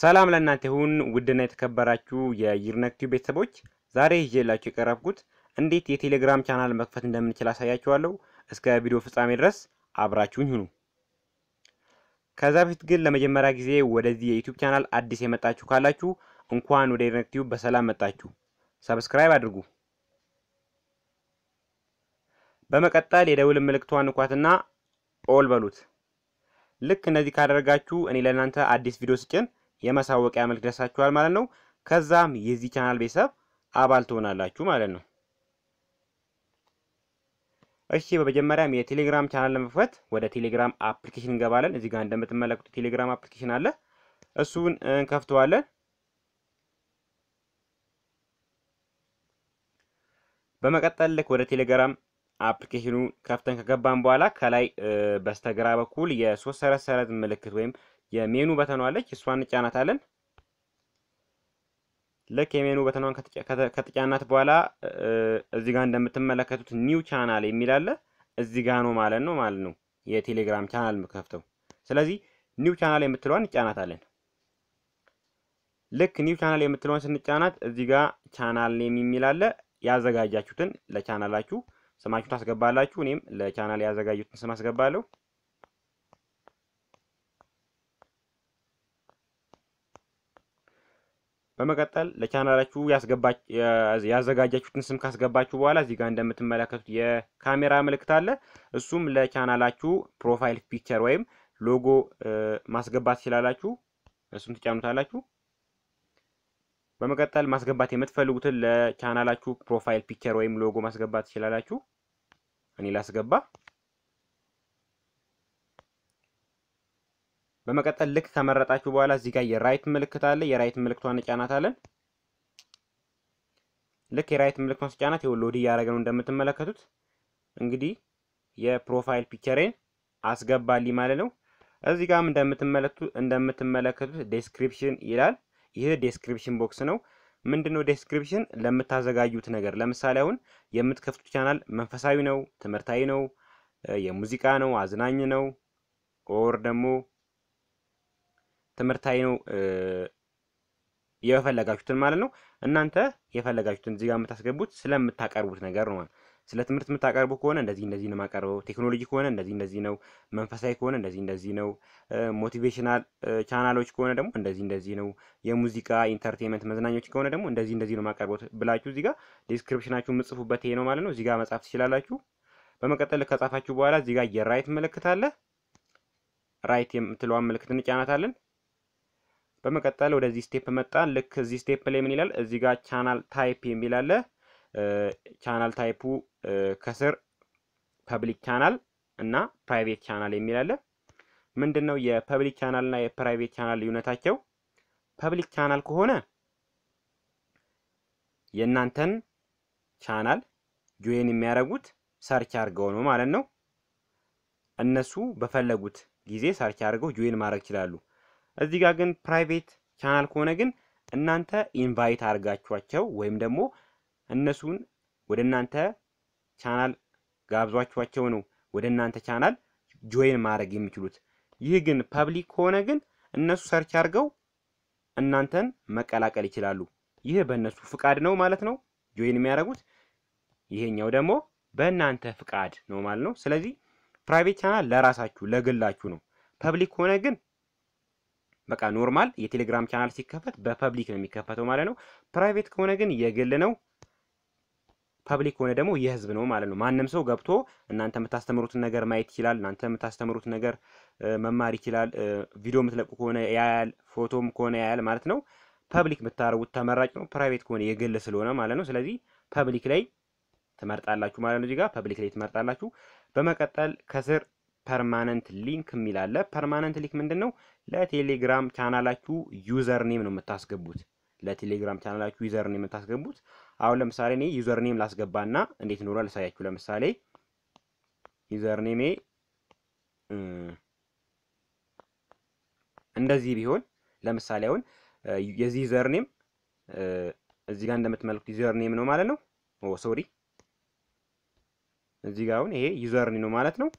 ሰላም ለእናንተ ይሁን ውድና የተከበራችሁ የይርነክቱ ቤተሰቦች፣ ዛሬ ይዤላችሁ የቀረብኩት እንዴት የቴሌግራም ቻናል መክፈት እንደምንችል አሳያችኋለሁ። እስከ ቪዲዮ ፍጻሜ ድረስ አብራችሁኝ ሁኑ። ከዛ በፊት ግን ለመጀመሪያ ጊዜ ወደዚህ የዩቲዩብ ቻናል አዲስ የመጣችሁ ካላችሁ እንኳን ወደ ይርነክቱ በሰላም መጣችሁ፣ ሰብስክራይብ አድርጉ። በመቀጠል የደውል ምልክቷን እንኳትና ኦል በሉት። ልክ እነዚህ ካደረጋችሁ እኔ ለእናንተ አዲስ ቪዲዮ ስጭን የማሳወቂያ መልክ ደርሳችኋል ማለት ነው። ከዛም የዚህ ቻናል ቤተሰብ አባል ትሆናላችሁ ማለት ነው። እሺ በመጀመሪያም የቴሌግራም ቻናል ለመክፈት ወደ ቴሌግራም አፕሊኬሽን እንገባለን። እዚህ ጋር እንደምትመለከቱ ቴሌግራም አፕሊኬሽን አለ። እሱን እንከፍተዋለን። በመቀጠል ልክ ወደ ቴሌግራም አፕሊኬሽኑ ከፍተን ከገባን በኋላ ከላይ በስተግራ በኩል የሶስት ሰረዝ ሰረዝ ምልክት ወይም የሜኑ በተኗ አለች፣ እሷን እንጫናታለን። ልክ የሜኑ በተኗን ከተጫናት በኋላ እዚህ ጋር እንደምትመለከቱት ኒው ቻናል የሚላለ እዚህ ጋር ነው ማለት ነው ማለት ነው የቴሌግራም ቻናል የምከፍተው። ስለዚህ ኒው ቻናል የምትለዋን እንጫናታለን። ልክ ኒው ቻናል የምትለውን ስንጫናት እዚህ ጋር ቻናል ኔም አለ። ያዘጋጃችሁትን ለቻናላችሁ ስማችሁ ታስገባላችሁ። እኔም ለቻናል ያዘጋጁትን ስም አስገባለሁ። በመቀጠል ለቻናላችሁ ያዘጋጃችሁትን ስም ካስገባችሁ በኋላ እዚህ ጋር እንደምትመለከቱት የካሜራ ምልክት አለ። እሱም ለቻናላችሁ ፕሮፋይል ፒክቸር ወይም ሎጎ ማስገባት ትችላላችሁ። እሱም ትጫኑታላችሁ። በመቀጠል ማስገባት የምትፈልጉትን ለቻናላችሁ ፕሮፋይል ፒክቸር ወይም ሎጎ ማስገባት ትችላላችሁ። እኔ ላስገባ በመቀጠል ልክ ከመረጣችሁ በኋላ እዚህ ጋር የራይት ምልክት አለ። የራይት ምልክቷን እጫናታለን። ልክ የራይት ምልክቷን ስጫናት ይኸው ሎድ እያደረገ ነው እንደምትመለከቱት። እንግዲህ የፕሮፋይል ፒክቸሬን አስገባልኝ ማለት ነው። እዚህ ጋርም እንደምትመለከቱት ዴስክሪፕሽን ይላል። ይህ ዴስክሪፕሽን ቦክስ ነው። ምንድነው ዴስክሪፕሽን? ለምታዘጋጁት ነገር ለምሳሌ አሁን የምትከፍቱት ቻናል መንፈሳዊ ነው፣ ትምህርታዊ ነው፣ የሙዚቃ ነው፣ አዝናኝ ነው ኦር ደግሞ ትምህርታዊ ነው የፈለጋችሁትን ማለት ነው እናንተ የፈለጋችሁትን እዚህ ጋር የምታስገቡት ስለምታቀርቡት ነገር ነው ማለት ስለ ትምህርት የምታቀርቡ ከሆነ እንደዚህ እንደዚህ ነው የማቀርበው። ቴክኖሎጂ ከሆነ እንደዚህ እንደዚህ ነው። መንፈሳዊ ከሆነ እንደዚህ እንደዚህ ነው። ሞቲቬሽናል ቻናሎች ከሆነ ደግሞ እንደዚህ እንደዚህ ነው። የሙዚቃ ኢንተርቴንመንት፣ መዝናኞች ከሆነ ደግሞ እንደዚህ እንደዚህ ነው የማቀርበው ብላችሁ እዚህ ጋር ዲስክሪፕሽናችሁ የምጽፉበት ይሄ ነው ማለት ነው። እዚህ ጋር መጻፍ ትችላላችሁ። በመቀጠል ከጻፋችሁ በኋላ እዚህ ጋር የራይት ምልክት አለ። ራይት የምትለዋን ምልክት እንጫናታለን። በመቀጠል ወደዚህ ስቴፕ መጣን። ልክ እዚህ ስቴፕ ላይ ምን ይላል? እዚህ ጋር ቻናል ታይፕ የሚል አለ። ቻናል ታይፑ ከስር ፐብሊክ ቻናል እና ፕራይቬት ቻናል የሚል አለ። ምንድን ነው የፐብሊክ ቻናል እና የፕራይቬት ቻናል ልዩነታቸው? ፐብሊክ ቻናል ከሆነ የእናንተን ቻናል ጆይን የሚያደርጉት ሰርች አድርገው ነው ማለት ነው። እነሱ በፈለጉት ጊዜ ሰርች አድርገው ጆይን ማድረግ ይችላሉ። እዚህ ጋር ግን ፕራይቬት ቻናል ከሆነ ግን እናንተ ኢንቫይት አድርጋችኋቸው ወይም ደግሞ እነሱን ወደ እናንተ ቻናል ጋብዟችኋቸው ነው ወደ እናንተ ቻናል ጆይን ማድረግ የሚችሉት። ይህ ግን ፐብሊክ ከሆነ ግን እነሱ ሰርች አድርገው እናንተን መቀላቀል ይችላሉ። ይህ በእነሱ ፍቃድ ነው ማለት ነው ጆይን የሚያደርጉት። ይሄኛው ደግሞ በእናንተ ፍቃድ ነው ማለት ነው። ስለዚህ ፕራይቬት ቻናል ለራሳችሁ ለግላችሁ ነው። ፐብሊክ ከሆነ ግን በቃ ኖርማል የቴሌግራም ቻናል ሲከፈት በፐብሊክ ነው የሚከፈተው ማለት ነው። ፕራይቬት ከሆነ ግን የግል ነው። ፐብሊክ ከሆነ ደግሞ የህዝብ ነው ማለት ነው። ማንም ሰው ገብቶ እናንተ የምታስተምሩትን ነገር ማየት ይችላል። እናንተ የምታስተምሩት ነገር መማር ይችላል። ቪዲዮ የምትለቁ ከሆነ ያያል፣ ፎቶም ከሆነ ያያል ማለት ነው። ፐብሊክ ብታረጉት ተመራጭ ነው። ፕራይቬት ከሆነ የግል ስለሆነ ማለት ነው። ስለዚህ ፐብሊክ ላይ ትመርጣላችሁ ማለት ነው። እዚህ ጋር ፐብሊክ ላይ ትመርጣላችሁ። በመቀጠል ከስር ፐርማነንት ሊንክ የሚል አለ። ፐርማነንት ሊንክ ምንድን ነው? ለቴሌግራም ቻናላችሁ ዩዘር ኔም ነው የምታስገቡት። ለቴሌግራም ቻናላችሁ ዩዘር ኔም የምታስገቡት። አሁን ለምሳሌ እኔ ዩዘር ኔም ላስገባና እንዴት ኖረ ላሳያችሁ። ለምሳሌ ዩዘር ኔሜ እንደዚህ ቢሆን ለምሳሌ አሁን የዚህ ዩዘር ኔም እዚህ ጋር እንደምትመልኩት ዩዘር ኔም ነው ማለት ነው። ኦ ሶሪ፣ እዚህ ጋር አሁን ይሄ ዩዘር ኔም ነው ማለት ነው።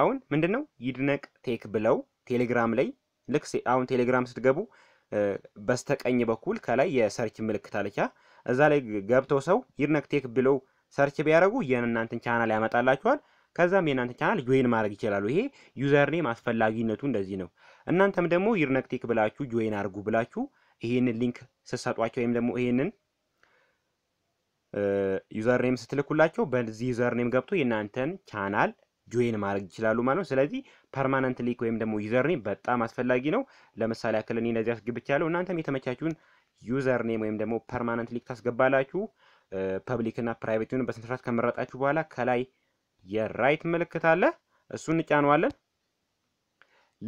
አሁን ምንድነው ይድነቅ ቴክ ብለው ቴሌግራም ላይ ልክ አሁን ቴሌግራም ስትገቡ በስተቀኝ በኩል ከላይ የሰርች ምልክት አለቻ እዛ ላይ ገብተው ሰው ይርነክቴክ ብለው ሰርች ቢያደርጉ የእናንተን ቻናል ያመጣላችኋል። ከዛም የእናንተን ቻናል ጆይን ማድረግ ይችላሉ። ይሄ ዩዘር ኔም አስፈላጊነቱ እንደዚህ ነው። እናንተም ደግሞ ይርነክቴክ ብላችሁ ጆይን አድርጉ ብላችሁ ይህንን ሊንክ ስትሰጧቸው ወይም ደግሞ ይሄንን ዩዘር ኔም ስትልኩላቸው በዚህ ዩዘር ኔም ገብቶ የእናንተን ቻናል ጆይን ማድረግ ይችላሉ ማለት ነው። ስለዚህ ፐርማነንት ሊክ ወይም ደግሞ ዩዘርኔም በጣም አስፈላጊ ነው። ለምሳሌ ያክል እኔ እንደዚህ አስገብቻለሁ። እናንተም የተመቻችሁን ዩዘርኔም ወይም ደግሞ ፐርማነንት ሊክ ታስገባላችሁ። ፐብሊክ እና ፕራይቬት ሆን በስነስርዓት ከመረጣችሁ በኋላ ከላይ የራይት ምልክት አለ፣ እሱን እንጫነዋለን።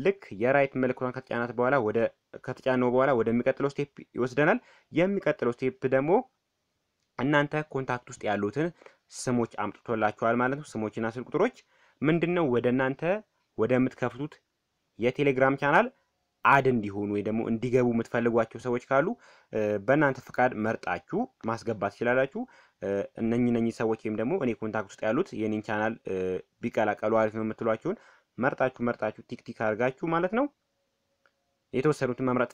ልክ የራይት ምልክቷን ከተጫናት በኋላ ወደ ከተጫነው በኋላ ወደሚቀጥለው ስቴፕ ይወስደናል። የሚቀጥለው ስቴፕ ደግሞ እናንተ ኮንታክት ውስጥ ያሉትን ስሞች አምጥቶላችኋል ማለት ነው። ስሞችና ስልክ ቁጥሮች ምንድን ነው ወደ እናንተ ወደምትከፍቱት የቴሌግራም ቻናል አድ እንዲሆኑ ወይ ደግሞ እንዲገቡ የምትፈልጓቸው ሰዎች ካሉ በእናንተ ፍቃድ መርጣችሁ ማስገባት ትችላላችሁ። እነኚህ ነኚህ ሰዎች ወይም ደግሞ እኔ ኮንታክት ውስጥ ያሉት የኔን ቻናል ቢቀላቀሉ አሪፍ ነው የምትሏቸውን መርጣችሁ መርጣችሁ ቲክቲክ አድርጋችሁ ማለት ነው የተወሰኑትን መምረጥ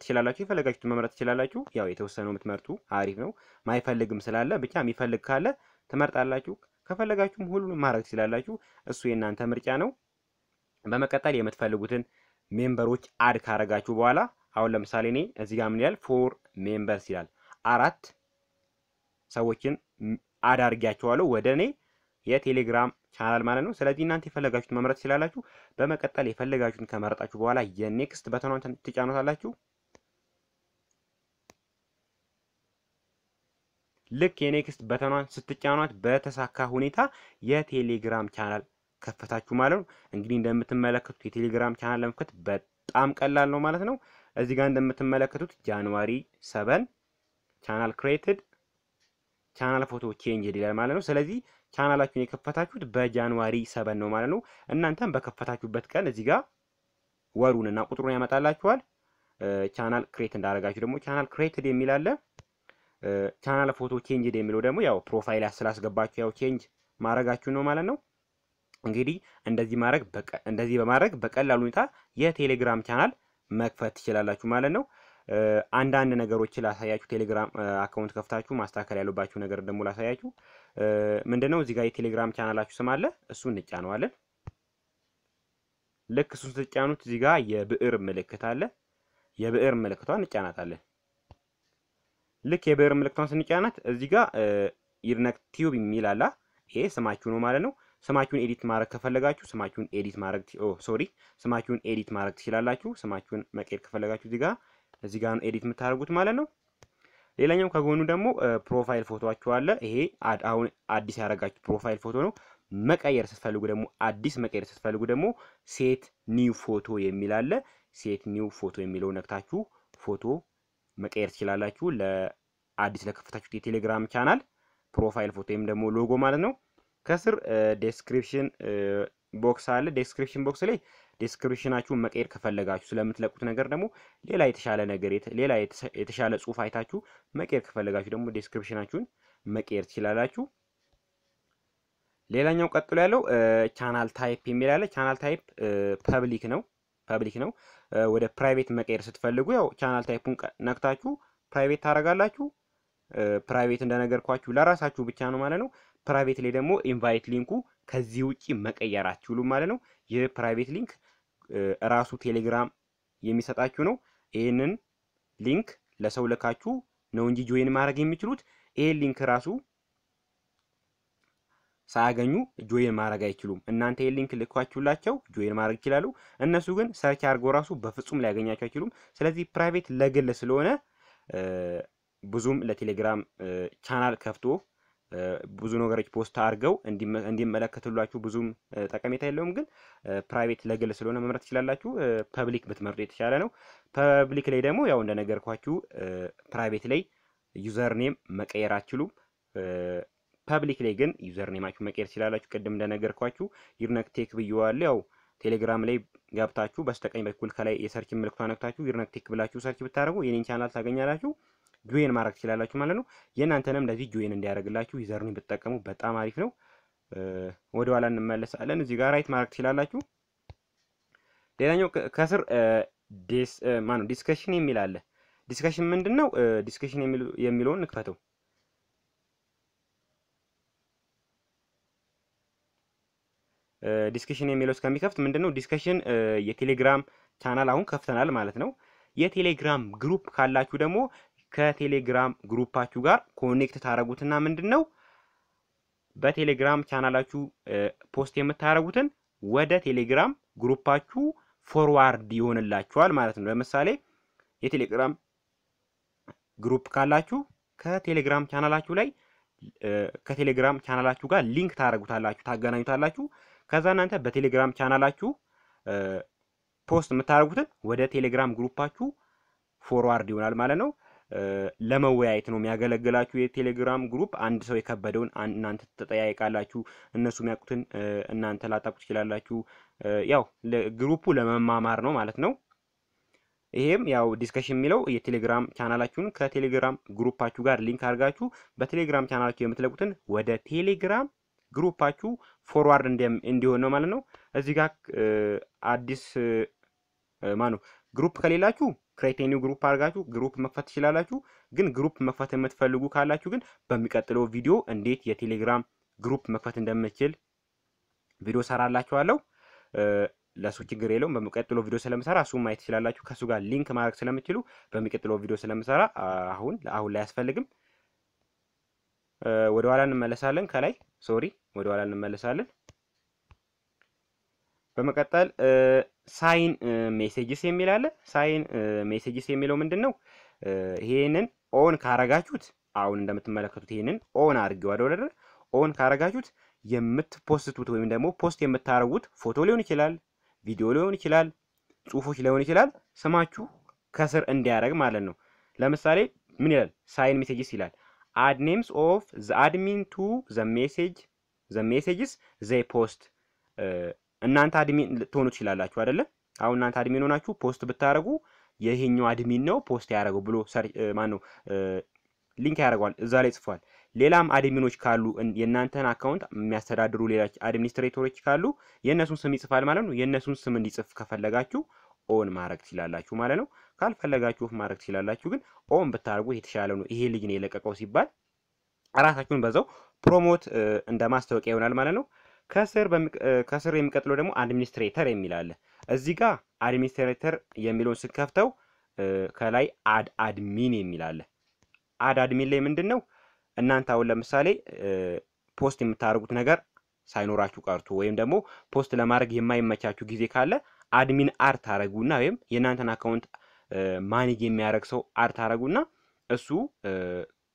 ትችላላችሁ። የፈለጋችሁትን መምረጥ ትችላላችሁ። ያው የተወሰኑ የምትመርጡ አሪፍ ነው። ማይፈልግም ስላለ ብቻ የሚፈልግ ካለ ትመርጣላችሁ። ከፈለጋችሁም ሁሉንም ማድረግ ትችላላችሁ። እሱ የእናንተ ምርጫ ነው። በመቀጠል የምትፈልጉትን ሜምበሮች አድ ካረጋችሁ በኋላ አሁን ለምሳሌ እኔ እዚህ ጋር ምን ይላል ፎር ሜምበርስ ይላል። አራት ሰዎችን አድ አድርጊያቸዋለሁ ወደ እኔ የቴሌግራም ቻናል ማለት ነው። ስለዚህ እናንተ የፈለጋችሁት መምረጥ ትችላላችሁ። በመቀጠል የፈለጋችሁትን ከመረጣችሁ በኋላ የኔክስት በተኗን ትጫኖታላችሁ። ልክ የኔክስት በተኗን ስትጫኗት በተሳካ ሁኔታ የቴሌግራም ቻናል ከፈታችሁ ማለት ነው። እንግዲህ እንደምትመለከቱት የቴሌግራም ቻናል ለመክፈት በጣም ቀላል ነው ማለት ነው። እዚህ ጋር እንደምትመለከቱት ጃንዋሪ ሰበን ቻናል ክሬትድ ቻናል ፎቶ ቼንጅ ይላል ማለት ነው። ስለዚህ ቻናላችሁን የከፈታችሁት በጃንዋሪ ሰበን ነው ማለት ነው። እናንተም በከፈታችሁበት ቀን እዚህ ጋር ወሩንና ቁጥሩን ያመጣላችኋል። ቻናል ክሬት እንዳደረጋችሁ ደግሞ ቻናል ክሬትድ የሚል አለ። ቻናል ፎቶ ቼንጅ የሚለው ደግሞ ያው ፕሮፋይል ስላስገባችሁ ያው ቼንጅ ማድረጋችሁ ነው ማለት ነው። እንግዲህ እንደዚህ ማድረግ እንደዚህ በማድረግ በቀላሉ ሁኔታ የቴሌግራም ቻናል መክፈት ትችላላችሁ ማለት ነው። አንዳንድ ነገሮች ላሳያችሁ። ቴሌግራም አካውንት ከፍታችሁ ማስተካከል ያሉባችሁ ነገር ደግሞ ላሳያችሁ። ምንድነው እዚህ ጋር የቴሌግራም ቻናላችሁ ስም አለ፣ እሱ እንጫነዋለን። ልክ እሱን ስትጫኑት እዚህ ጋር የብዕር ምልክት አለ። የብዕር ምልክቷ እንጫናታለን። ልክ የብር ምልክቷን ስንጫናት እዚህ ጋር ይድነቅ ቲዩብ የሚል አላ። ይሄ ስማችሁ ነው ማለት ነው። ስማችሁን ኤዲት ማድረግ ከፈለጋችሁ ስማችሁን ኤዲት ማድረግ ሶሪ፣ ስማችሁን ኤዲት ማድረግ ትችላላችሁ። ስማችሁን መቀየር ከፈለጋችሁ እዚህ ጋር እዚህ ጋር ነው ኤዲት የምታደርጉት ማለት ነው። ሌላኛው ከጎኑ ደግሞ ፕሮፋይል ፎቶችሁ አለ። ይሄ አሁን አዲስ ያደረጋችሁ ፕሮፋይል ፎቶ ነው። መቀየር ስትፈልጉ ደግሞ አዲስ መቀየር ስትፈልጉ ደግሞ ሴት ኒው ፎቶ የሚል አለ። ሴት ኒው ፎቶ የሚለው ነክታችሁ ፎቶ መቀየር ትችላላችሁ። ለአዲስ ለከፈታችሁት የቴሌግራም ቻናል ፕሮፋይል ፎቶ ወይም ደግሞ ሎጎ ማለት ነው። ከስር ዴስክሪፕሽን ቦክስ አለ። ዴስክሪፕሽን ቦክስ ላይ ዴስክሪፕሽናችሁን መቀየር ከፈለጋችሁ ስለምትለቁት ነገር ደግሞ ሌላ የተሻለ ነገር ሌላ የተሻለ ጽሁፍ አይታችሁ መቀየር ከፈለጋችሁ ደግሞ ዴስክሪፕሽናችሁን መቀየር ትችላላችሁ። ሌላኛው ቀጥሎ ያለው ቻናል ታይፕ የሚል አለ። ቻናል ታይፕ ፐብሊክ ነው። ፐብሊክ ነው። ወደ ፕራይቬት መቀየር ስትፈልጉ ያው ቻናል ታይፑን ነክታችሁ ፕራይቬት ታደርጋላችሁ። ፕራይቬት እንደነገርኳችሁ ለራሳችሁ ብቻ ነው ማለት ነው። ፕራይቬት ላይ ደግሞ ኢንቫይት ሊንኩ ከዚህ ውጪ መቀየር አትችሉም ማለት ነው። ይህ ፕራይቬት ሊንክ ራሱ ቴሌግራም የሚሰጣችሁ ነው። ይህንን ሊንክ ለሰው ልካችሁ ነው እንጂ ጆይን ማድረግ የሚችሉት። ይሄን ሊንክ ራሱ ሳያገኙ ጆይን ማድረግ አይችሉም። እናንተ የሊንክ ልኳችሁላቸው ጆይን ማድረግ ይችላሉ። እነሱ ግን ሰርች አድርገው ራሱ በፍጹም ሊያገኛቸው አይችሉም። ስለዚህ ፕራይቬት ለግል ስለሆነ ብዙም ለቴሌግራም ቻናል ከፍቶ ብዙ ነገሮች ፖስት አድርገው እንዲመለከቱላችሁ ብዙም ጠቀሜታ የለውም። ግን ፕራይቬት ለግል ስለሆነ መምረት ትችላላችሁ። ፐብሊክ ብትመርጡ የተሻለ ነው። ፐብሊክ ላይ ደግሞ ያው እንደነገርኳችሁ ፕራይቬት ላይ ዩዘር ኔም መቀየር አትችሉም። ፐብሊክ ላይ ግን ዩዘር ኔማችሁን መቀየር ትችላላችሁ። ቅድም እንደነገርኳችሁ ይርነክ ቴክ ብየዋለሁ። ያው ቴሌግራም ላይ ገብታችሁ በስተቀኝ በኩል ከላይ የሰርች ምልክቷን ነክታችሁ ይርነክ ቴክ ብላችሁ ሰርች ብታደርጉ የኔን ቻናል ታገኛላችሁ። ጆይን ማድረግ ትችላላችሁ ማለት ነው። የእናንተንም እንደዚህ ጆይን እንዲያደርግላችሁ ዩዘርን ብትጠቀሙ በጣም አሪፍ ነው። ወደ ኋላ እንመለሳለን። እዚህ ጋር ራይት ማድረግ ትችላላችሁ። ሌላኛው ከስር ዲስ ማነው ዲስከሽን የሚል አለ። ዲስከሽን ምንድን ነው? ዲስከሽን የሚለውን ንክፈተው። ዲስከሽን የሚለው እስከሚከፍት ምንድነው ዲስከሽን የቴሌግራም ቻናል አሁን ከፍተናል ማለት ነው። የቴሌግራም ግሩፕ ካላችሁ ደግሞ ከቴሌግራም ግሩፓችሁ ጋር ኮኔክት ታደረጉትና ምንድን ነው በቴሌግራም ቻናላችሁ ፖስት የምታደረጉትን ወደ ቴሌግራም ግሩፓችሁ ፎርዋርድ ይሆንላችኋል ማለት ነው። ለምሳሌ የቴሌግራም ግሩፕ ካላችሁ ከቴሌግራም ቻናላችሁ ላይ ከቴሌግራም ቻናላችሁ ጋር ሊንክ ታደረጉታላችሁ፣ ታገናኙታላችሁ። ከዛ እናንተ በቴሌግራም ቻናላችሁ ፖስት የምታደርጉትን ወደ ቴሌግራም ግሩፓችሁ ፎርዋርድ ይሆናል ማለት ነው። ለመወያየት ነው የሚያገለግላችሁ የቴሌግራም ግሩፕ። አንድ ሰው የከበደውን እናንተ ትጠያየቃላችሁ፣ እነሱ የሚያውቁትን እናንተ ላጣቁ ትችላላችሁ። ያው ግሩፑ ለመማማር ነው ማለት ነው። ይሄም ያው ዲስከሽን የሚለው የቴሌግራም ቻናላችሁን ከቴሌግራም ግሩፓችሁ ጋር ሊንክ አድርጋችሁ በቴሌግራም ቻናላችሁ የምትለቁትን ወደ ቴሌግራም ግሩፓችሁ ፎርዋርድ እንዲሆን ነው ማለት ነው። እዚህ ጋር አዲስ ማኑ ግሩፕ ከሌላችሁ ክሬቴኒው ግሩፕ አድርጋችሁ ግሩፕ መክፈት ትችላላችሁ። ግን ግሩፕ መክፈት የምትፈልጉ ካላችሁ ግን በሚቀጥለው ቪዲዮ እንዴት የቴሌግራም ግሩፕ መክፈት እንደምችል ቪዲዮ ሰራላችኋለሁ። ለሱ ችግር የለውም። በሚቀጥለው ቪዲዮ ስለምሰራ እሱ ማየት ትችላላችሁ። ከሱ ጋር ሊንክ ማድረግ ስለምችሉ በሚቀጥለው ቪዲዮ ስለምሰራ አሁን አሁን ላይ አያስፈልግም። ወደ ኋላ እንመለሳለን። ከላይ ሶሪ፣ ወደኋላ እንመለሳለን። በመቀጠል ሳይን ሜሴጅስ የሚል አለ። ሳይን ሜሴጅስ የሚለው ምንድን ነው? ይሄንን ኦን ካረጋችሁት አሁን እንደምትመለከቱት ይሄንን ኦን አድርጌው አይደል? ኦን ካረጋችሁት የምትፖስቱት ወይም ደግሞ ፖስት የምታደርጉት ፎቶ ሊሆን ይችላል፣ ቪዲዮ ሊሆን ይችላል፣ ጽሁፎች ሊሆን ይችላል። ስማችሁ ከስር እንዲያደርግ ማለት ነው። ለምሳሌ ምን ይላል? ሳይን ሜሴጅስ ይላል። add names of the admin to the message the messages they post eh, እናንተ አድሚን ልትሆኑ ትችላላችሁ አይደለ? አሁን እናንተ አድሚን ሆናችሁ ፖስት ብታደርጉ ይሄኛው አድሚን ነው ፖስት ያደረገው ብሎ ማን ነው ሊንክ ያደርገዋል እዛ ላይ ጽፏል። ሌላም አድሚኖች ካሉ የእናንተን አካውንት የሚያስተዳድሩ ሌላ አድሚኒስትሬተሮች ካሉ የእነሱን ስም ይጽፋል ማለት ነው። የእነሱን ስም እንዲጽፍ ከፈለጋችሁ ኦን ማድረግ ትችላላችሁ ማለት ነው። ካልፈለጋችሁ ኦፍ ማድረግ ትችላላችሁ፣ ግን ኦን ብታደርጉ የተሻለ ነው። ይሄ ልጅ ነው የለቀቀው ሲባል ራሳችሁን በዛው ፕሮሞት እንደ ማስታወቂያ ይሆናል ማለት ነው። ከስር የሚቀጥለው ደግሞ አድሚኒስትሬተር የሚል አለ። እዚህ ጋር አድሚኒስትሬተር የሚለውን ስንከፍተው ከላይ አድ አድሚን የሚል አለ። አድ አድሚን ላይ ምንድን ነው እናንተ አሁን ለምሳሌ ፖስት የምታደርጉት ነገር ሳይኖራችሁ ቀርቶ ወይም ደግሞ ፖስት ለማድረግ የማይመቻችሁ ጊዜ ካለ አድሚን አርት አረጉና ወይም የእናንተን አካውንት ማኔጅ የሚያደረግ ሰው አርት አረጉና እሱ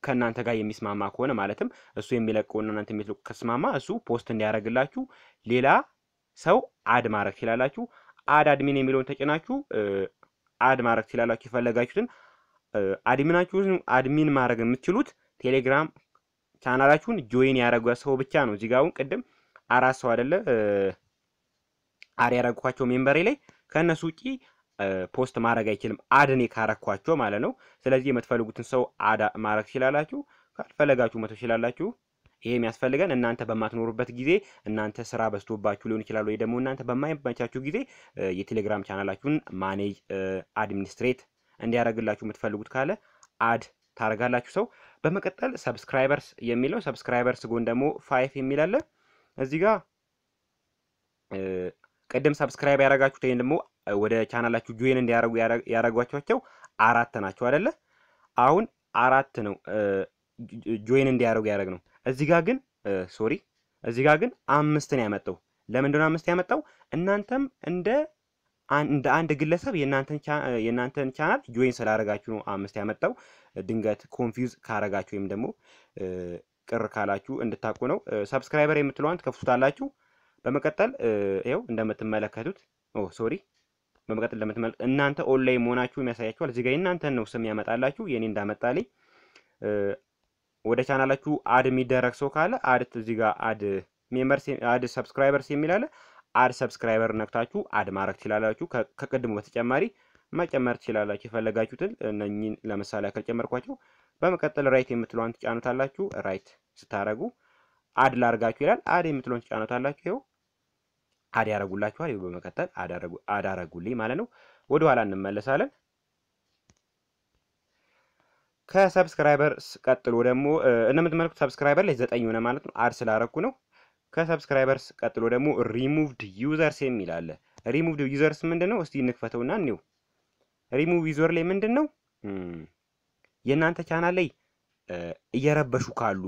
ከእናንተ ጋር የሚስማማ ከሆነ ማለትም እሱ የሚለቀውና እናንተ የሚለቁ ከስማማ እሱ ፖስት እንዲያደረግላችሁ ሌላ ሰው አድ ማድረግ ትችላላችሁ። አድ አድሚን የሚለውን ተጭናችሁ አድ ማድረግ ትችላላችሁ። የፈለጋችሁትን አድሚናችሁን አድሚን ማድረግ የምትችሉት ቴሌግራም ቻናላችሁን ጆይን ያደረገ ሰው ብቻ ነው። እዚህ ጋር አሁን ቅድም አራት ሰው አይደለ አድ ያረግኳቸው ሜምበሬ ላይ ከእነሱ ውጪ ፖስት ማድረግ አይችልም። አድ ካረግኳቸው ማለት ነው። ስለዚህ የምትፈልጉትን ሰው አድ ማድረግ ትችላላችሁ። ካልፈለጋችሁ መተው ትችላላችሁ። ይሄ የሚያስፈልገን እናንተ በማትኖሩበት ጊዜ እናንተ ስራ በዝቶባችሁ ሊሆን ይችላል፣ ወይ ደግሞ እናንተ በማይመቻችሁ ጊዜ የቴሌግራም ቻናላችሁን ማኔጅ አድሚኒስትሬት እንዲያደርግላችሁ የምትፈልጉት ካለ አድ ታደርጋላችሁ ሰው። በመቀጠል ሰብስክራይበርስ የሚለው ሰብስክራይበርስ ጎን ደግሞ ፋይፍ የሚላለ እዚህ ጋር ቅድም ሰብስክራይብ ያደረጋችሁት ወይም ደግሞ ወደ ቻናላችሁ ጆይን እንዲያረጉ ያደረጓቸው አራት ናቸው አይደለ? አሁን አራት ነው ጆይን እንዲያደርጉ ያደረግ ነው። እዚህ ጋር ግን ሶሪ፣ እዚህ ጋር ግን አምስት ነው ያመጣው። ለምንድን አምስት ያመጣው? እናንተም እንደ እንደ አንድ ግለሰብ የእናንተን ቻናል ጆይን ስላደረጋችሁ ነው አምስት ያመጣው። ድንገት ኮንፊውዝ ካረጋችሁ ወይም ደግሞ ቅር ካላችሁ እንድታውቁ ነው። ሰብስክራይበር የምትለዋን ትከፍቱታላችሁ። በመቀጠል ይኸው እንደምትመለከቱት ኦ ሶሪ በመቀጠል እንደምትመለከቱት እናንተ ኦንላይን መሆናችሁ የሚያሳያችኋል። እዚህ ጋር እናንተን ነው ስም ያመጣላችሁ። የኔ እንዳመጣልኝ ወደ ቻናላችሁ አድ የሚደረግ ሰው ካለ አድ እዚህ ጋር አድ ሜምበርስ አድ ሰብስክራይበርስ የሚል አለ። አድ ሰብስክራይበር ነክታችሁ አድ ማድረግ ትችላላችሁ። ከቅድሙ በተጨማሪ መጨመር ትችላላችሁ የፈለጋችሁትን። እነኝን ለምሳሌ ያክል ጨመርኳቸው። በመቀጠል ራይት የምትለዋን ትጫኑታላችሁ። ራይት ስታረጉ አድ ላርጋችሁ ይላል። አድ የምትለውን ትጫኑታላችሁ። ይኸው አድ ያደረጉላችኋል። ይኸው በመቀጠል አድ አረጉልኝ ማለት ነው። ወደኋላ እንመለሳለን። ከሰብስክራይበር ቀጥሎ ደግሞ እንደምትመልኩት ሰብስክራይበር ላይ ዘጠኝ ሆነ ማለት ነው። አድ ስላረኩ ነው። ከሰብስክራይበርስ ቀጥሎ ደግሞ ሪሙቭድ ዩዘርስ የሚል አለ። ሪሙቭድ ዩዘርስ ምንድን ነው? እስቲ እንክፈተውና እኒው ሪሙቭ ዩዘር ላይ ምንድን ነው የእናንተ ቻናል ላይ እየረበሹ ካሉ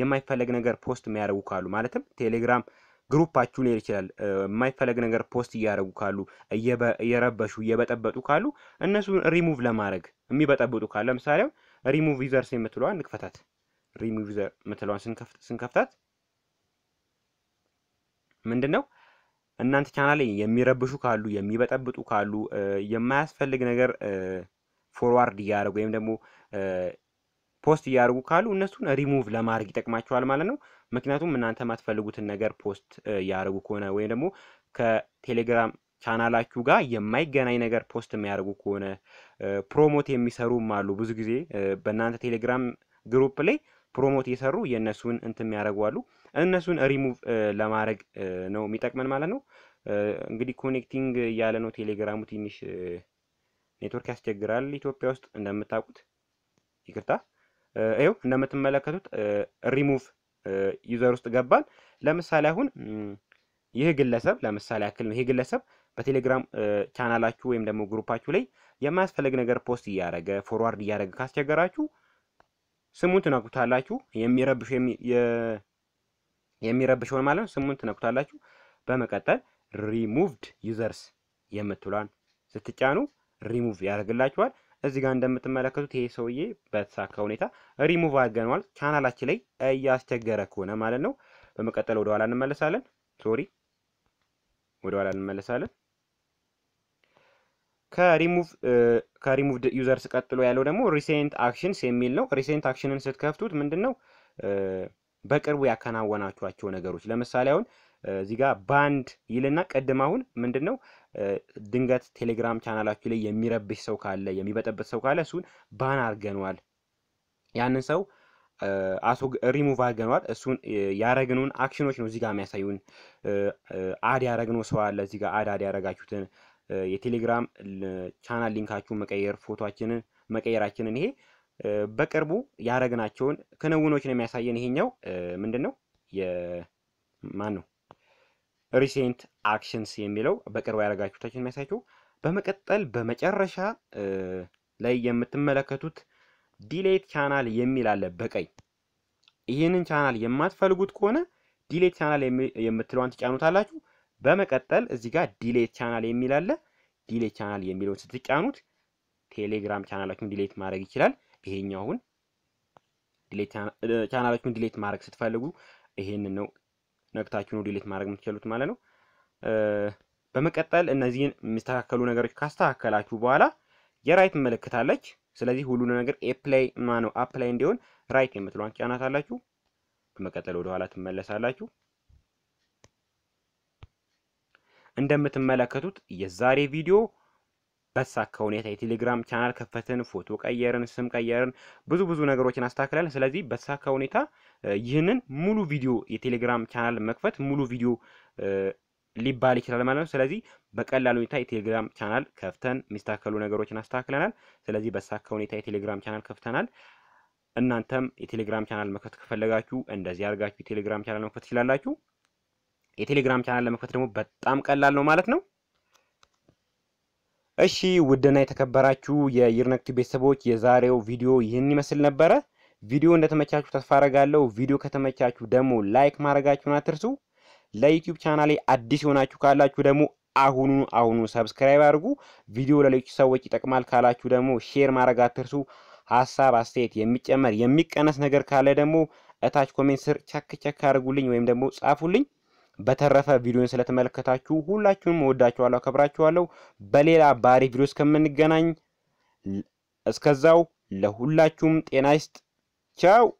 የማይፈለግ ነገር ፖስት የሚያደርጉ ካሉ ማለትም ቴሌግራም ግሩፓችሁ ሊሄድ ይችላል። የማይፈለግ ነገር ፖስት እያደረጉ ካሉ፣ እየረበሹ እየበጠበጡ ካሉ እነሱን ሪሙቭ ለማድረግ የሚበጠብጡ ካሉ ለምሳሌ ሪሙቭ ዩዘርስ የምትለዋን ንክፈታት። ሪሙቭ ዩዘር የምትለዋን ስንከፍታት ምንድን ነው እናንተ ቻናል ላይ የሚረብሹ ካሉ፣ የሚበጠብጡ ካሉ፣ የማያስፈልግ ነገር ፎርዋርድ እያደረጉ ወይም ደግሞ ፖስት እያደረጉ ካሉ እነሱን ሪሙቭ ለማድረግ ይጠቅማቸዋል ማለት ነው። ምክንያቱም እናንተ የማትፈልጉትን ነገር ፖስት እያደረጉ ከሆነ ወይም ደግሞ ከቴሌግራም ቻናላችሁ ጋር የማይገናኝ ነገር ፖስት የሚያደርጉ ከሆነ ፕሮሞት የሚሰሩም አሉ። ብዙ ጊዜ በእናንተ ቴሌግራም ግሩፕ ላይ ፕሮሞት የሰሩ የእነሱን እንት የሚያደርጉ አሉ። እነሱን ሪሙቭ ለማድረግ ነው የሚጠቅመን ማለት ነው። እንግዲህ ኮኔክቲንግ እያለ ነው ቴሌግራሙ። ትንሽ ኔትወርክ ያስቸግራል ኢትዮጵያ ውስጥ እንደምታውቁት። ይቅርታ ይኸው እንደምትመለከቱት ሪሙቭ ዩዘር ውስጥ ገባን። ለምሳሌ አሁን ይህ ግለሰብ ለምሳሌ ያክል ነው ይህ ግለሰብ በቴሌግራም ቻናላችሁ ወይም ደግሞ ግሩፓችሁ ላይ የማያስፈልግ ነገር ፖስት እያደረገ ፎርዋርድ እያደረገ ካስቸገራችሁ ስሙን ትነኩታላችሁ። የሚረብሸውን ማለት ነው። ስሙን ትነኩታላችሁ። በመቀጠል ሪሙቭድ ዩዘርስ የምትሏን ስትጫኑ ሪሙቭ ያደርግላችኋል። እዚህ ጋር እንደምትመለከቱት ይሄ ሰውዬ በተሳካ ሁኔታ ሪሙቭ አድርገነዋል። ቻናላችን ላይ እያስቸገረ ከሆነ ማለት ነው። በመቀጠል ወደኋላ እንመለሳለን። ሶሪ ወደኋላ እንመለሳለን። ከሪሙቭ ዩዘርስ ቀጥሎ ያለው ደግሞ ሪሴንት አክሽንስ የሚል ነው። ሪሴንት አክሽንን ስትከፍቱት ምንድን ነው በቅርቡ ያከናወናችኋቸው ነገሮች ለምሳሌ አሁን እዚህ ጋር ባንድ ይልና ቅድም አሁን ምንድን ነው ድንገት ቴሌግራም ቻናላችሁ ላይ የሚረብሽ ሰው ካለ የሚበጠበት ሰው ካለ እሱን ባን አርገነዋል። ያንን ሰው አሶ ሪሙቭ አርገነዋል። እሱን ያረግነውን አክሽኖች ነው እዚህ ጋር የሚያሳዩን። አድ ያረግነው ሰው አለ እዚህ ጋር አድ አድ ያረጋችሁትን የቴሌግራም ቻናል ሊንካችሁ መቀየር፣ ፎቶችንን መቀየራችንን ይሄ በቅርቡ ያረግናቸውን ክንውኖች ነው የሚያሳየን። ይሄኛው ምንድን ነው የማን ነው? ሪሴንት አክሽንስ የሚለው በቅርብ ያደረጋችሁ ታችን በመቀጠል በመጨረሻ ላይ የምትመለከቱት ዲሌት ቻናል የሚል አለ በቀይ። ይህንን ቻናል የማትፈልጉት ከሆነ ዲሌት ቻናል የምትለዋን ትጫኑታላችሁ። በመቀጠል እዚህ ጋር ዲሌት ቻናል የሚል አለ። ዲሌት ቻናል የሚለውን ስትጫኑት ቴሌግራም ቻናላችሁን ዲሌት ማድረግ ይችላል። ይሄኛውን ቻናላችሁን ዲሌት ማድረግ ስትፈልጉ ይሄንን ነው ነክታችሁ ነው ዲሊት ማድረግ የምትችሉት ማለት ነው። በመቀጠል እነዚህን የሚስተካከሉ ነገሮች ካስተካከላችሁ በኋላ የራይት ምልክት ስለዚህ ሁሉን ነገር ኤፕላይ ማነው አፕላይ እንዲሆን ራይት የምትለዋን ጫናታላችሁ። በመቀጠል ወደኋላ ትመለሳላችሁ። እንደምትመለከቱት የዛሬ ቪዲዮ በሳካ ሁኔታ የቴሌግራም ቻናል ከፈትን፣ ፎቶ ቀየርን፣ ስም ቀየርን፣ ብዙ ብዙ ነገሮችን አስተካክላለን። ስለዚህ በሳካ ሁኔታ ይህንን ሙሉ ቪዲዮ የቴሌግራም ቻናል መክፈት ሙሉ ቪዲዮ ሊባል ይችላል ማለት ነው። ስለዚህ በቀላል ሁኔታ የቴሌግራም ቻናል ከፍተን የሚስተካከሉ ነገሮችን አስተካክለናል። ስለዚህ በሳካ ሁኔታ የቴሌግራም ቻናል ከፍተናል። እናንተም የቴሌግራም ቻናል መክፈት ከፈለጋችሁ እንደዚህ አድርጋችሁ የቴሌግራም ቻናል መክፈት ትችላላችሁ። የቴሌግራም ቻናል ለመክፈት ደግሞ በጣም ቀላል ነው ማለት ነው። እሺ ውድና የተከበራችሁ የይርነክቱ ቤተሰቦች የዛሬው ቪዲዮ ይህን ይመስል ነበረ። ቪዲዮ እንደተመቻችሁ ተስፋ አረጋለሁ። ቪዲዮ ከተመቻችሁ ደግሞ ላይክ ማድረጋችሁን አትርሱ። ለዩቲዩብ ቻናሌ አዲስ የሆናችሁ ካላችሁ ደግሞ አሁኑ አሁኑ ሰብስክራይብ አድርጉ። ቪዲዮ ለሌሎች ሰዎች ይጠቅማል ካላችሁ ደግሞ ሼር ማድረግ አትርሱ። ሀሳብ አስተያየት፣ የሚጨመር የሚቀነስ ነገር ካለ ደግሞ እታች ኮሜንት ስር ቸክ ቸክ አድርጉልኝ ወይም ደግሞ ጻፉልኝ። በተረፈ ቪዲዮን ስለተመለከታችሁ ሁላችሁንም ወዳችኋለሁ፣ አከብራችኋለሁ። በሌላ ባሪ ቪዲዮ እስከምንገናኝ እስከዛው ለሁላችሁም ጤና ይስጥ። Ciao